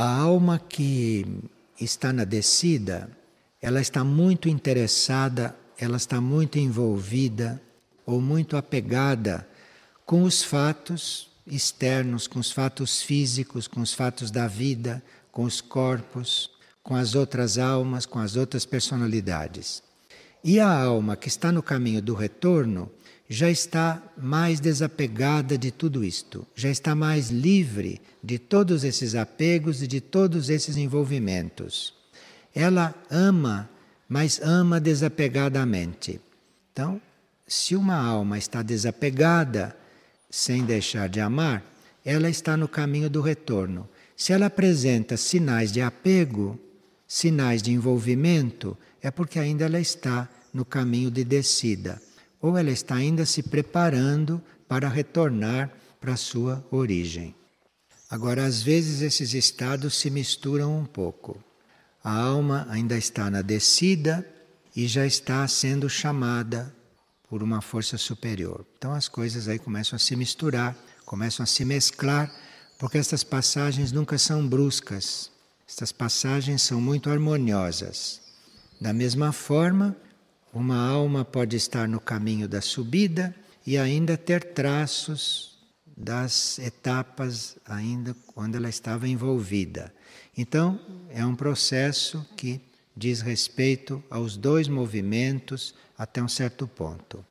A alma que está na descida, ela está muito interessada, ela está muito envolvida ou muito apegada com os fatos externos, com os fatos físicos, com os fatos da vida, com os corpos, com as outras almas, com as outras personalidades. E a alma que está no caminho do retorno, já está mais desapegada de tudo isto, já está mais livre de todos esses apegos e de todos esses envolvimentos. Ela ama, mas ama desapegadamente. Então, se uma alma está desapegada, sem deixar de amar, ela está no caminho do retorno. Se ela apresenta sinais de apego, sinais de envolvimento, é porque ainda ela está no caminho de descida ou ela está ainda se preparando para retornar para sua origem. Agora, às vezes esses estados se misturam um pouco. A alma ainda está na descida e já está sendo chamada por uma força superior. Então as coisas aí começam a se misturar, começam a se mesclar, porque estas passagens nunca são bruscas. Estas passagens são muito harmoniosas. Da mesma forma, uma alma pode estar no caminho da subida e ainda ter traços das etapas ainda quando ela estava envolvida. Então, é um processo que diz respeito aos dois movimentos até um certo ponto.